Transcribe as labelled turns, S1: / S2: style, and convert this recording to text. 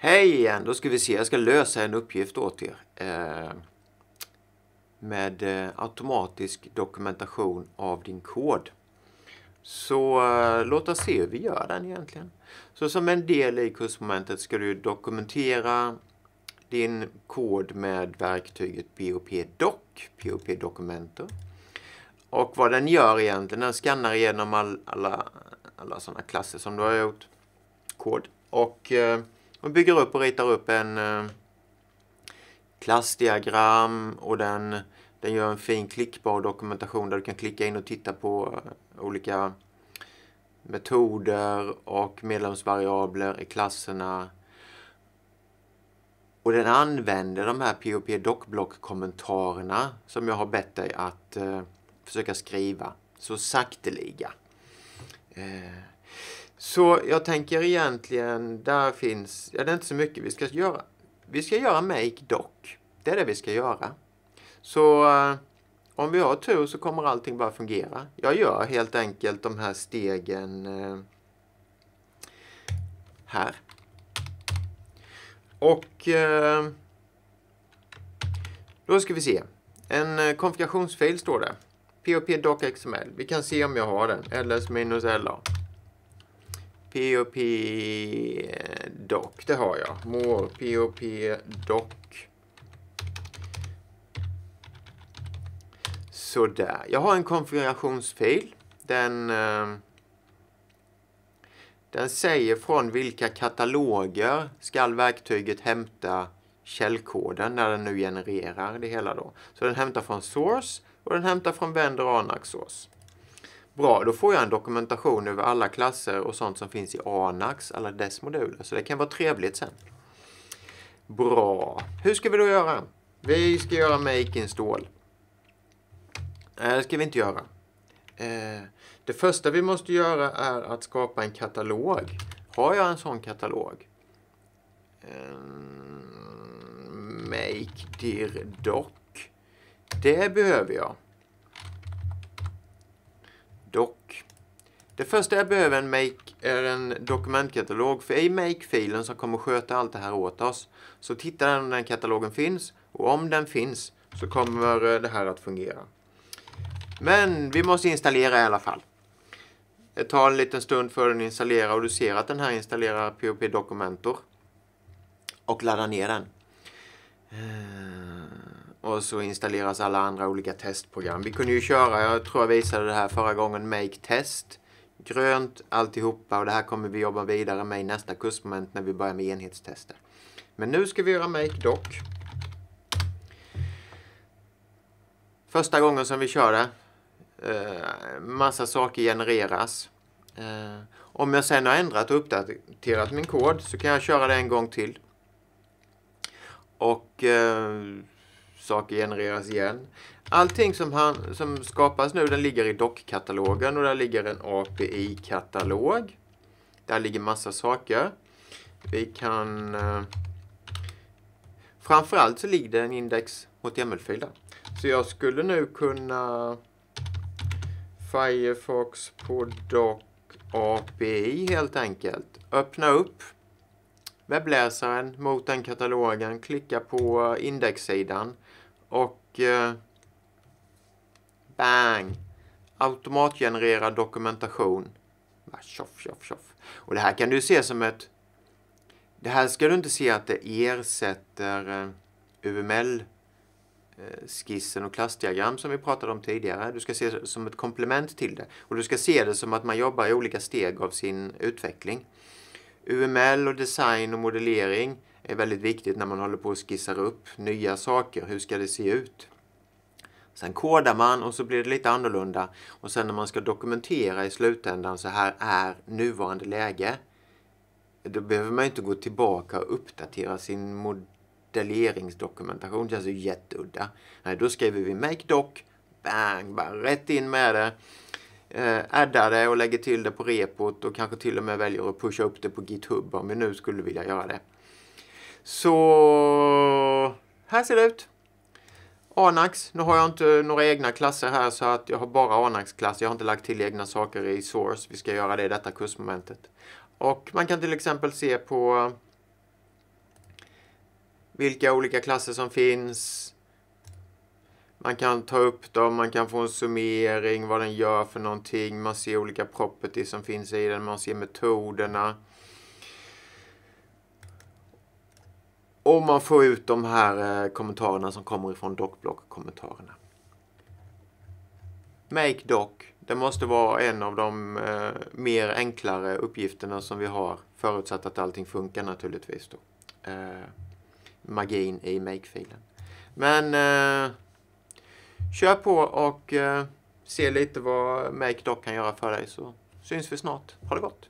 S1: Hej igen! Då ska vi se, jag ska lösa en uppgift åt er. Eh, med eh, automatisk dokumentation av din kod. Så eh, låt oss se hur vi gör den egentligen. Så som en del i kursmomentet ska du dokumentera din kod med verktyget POP-doc, POP-dokumenter. Och vad den gör egentligen, den skannar igenom alla, alla sådana klasser som du har gjort kod. Och man bygger upp och ritar upp en eh, klassdiagram och den, den gör en fin klickbar dokumentation där du kan klicka in och titta på eh, olika metoder och medlemsvariabler i klasserna. Och den använder de här POP dockblock-kommentarerna som jag har bett dig att eh, försöka skriva så sakteliga. Eh, så jag tänker egentligen, där finns, ja det är inte så mycket vi ska göra. Vi ska göra make dock. Det är det vi ska göra. Så eh, om vi har tur så kommer allting bara fungera. Jag gör helt enkelt de här stegen eh, här. Och eh, då ska vi se. En konfigurationsfil står det. POP doc XML. Vi kan se om jag har den. LS-LA. POP doc, det har jag. More POP doc. Sådär. Jag har en konfigurationsfil. Den, eh, den säger från vilka kataloger ska verktyget hämta källkoden när den nu genererar det hela. Då. Så den hämtar från source och den hämtar från vendor anax source. Bra, då får jag en dokumentation över alla klasser och sånt som finns i ANAX, alla dess moduler. Så det kan vara trevligt sen. Bra. Hur ska vi då göra? Vi ska göra make install. Nej, det ska vi inte göra. Eh, det första vi måste göra är att skapa en katalog. Har jag en sån katalog? Ehm, make dir dock. Det behöver jag. Dock. Det första jag behöver en make är en dokumentkatalog, för i make-filen som kommer sköta allt det här åt oss så tittar den om den katalogen finns och om den finns så kommer eh, det här att fungera. Men vi måste installera i alla fall. Det tar en liten stund för den installera och du ser att den här installerar POP Dokumentor och laddar ner den. Eh, och så installeras alla andra olika testprogram. Vi kunde ju köra, jag tror jag visade det här förra gången, Make Test. Grönt alltihopa och det här kommer vi jobba vidare med i nästa kursmoment när vi börjar med enhetstester. Men nu ska vi göra Make Doc. Första gången som vi kör det. Eh, massa saker genereras. Eh, om jag sen har ändrat och uppdaterat min kod så kan jag köra det en gång till. Och eh, saker genereras igen. Allting som, han, som skapas nu, den ligger i dockkatalogen och där ligger en API-katalog. Där ligger massa saker. Vi kan... Eh, framförallt så ligger det en index HTML-fil där. Så jag skulle nu kunna Firefox på dock API helt enkelt. Öppna upp webbläsaren mot den katalogen, klicka på eh, indexsidan och eh, bang! Automatgenererad dokumentation. Tjoff, tjoff, tjoff. Och det här kan du se som ett... Det här ska du inte se att det ersätter eh, UML eh, skissen och klassdiagram som vi pratade om tidigare. Du ska se det som ett komplement till det. Och du ska se det som att man jobbar i olika steg av sin utveckling. UML och design och modellering är väldigt viktigt när man håller på att skissar upp nya saker. Hur ska det se ut? Sen kodar man och så blir det lite annorlunda. Och sen när man ska dokumentera i slutändan, så här är nuvarande läge. Då behöver man inte gå tillbaka och uppdatera sin modelleringsdokumentation. Det känns ju jätteudda. Nej, då skriver vi make doc, bang, bara rätt in med det eh, addar det och lägger till det på repot och kanske till och med väljer att pusha upp det på GitHub om vi nu skulle vilja göra det. Så här ser det ut. Anax. Nu har jag inte några egna klasser här så att jag har bara Anax-klasser. Jag har inte lagt till egna saker i Source. Vi ska göra det i detta kursmomentet. Och man kan till exempel se på vilka olika klasser som finns. Man kan ta upp dem, man kan få en summering, vad den gör för någonting. Man ser olika properties som finns i den, man ser metoderna. Och man får ut de här eh, kommentarerna som kommer ifrån docblock-kommentarerna. Make doc. Det måste vara en av de eh, mer enklare uppgifterna som vi har. Förutsatt att allting funkar naturligtvis. Då. Eh, magin i make-filen. Men eh, kör på och eh, se lite vad MakeDoc kan göra för dig så syns vi snart. Ha det gott!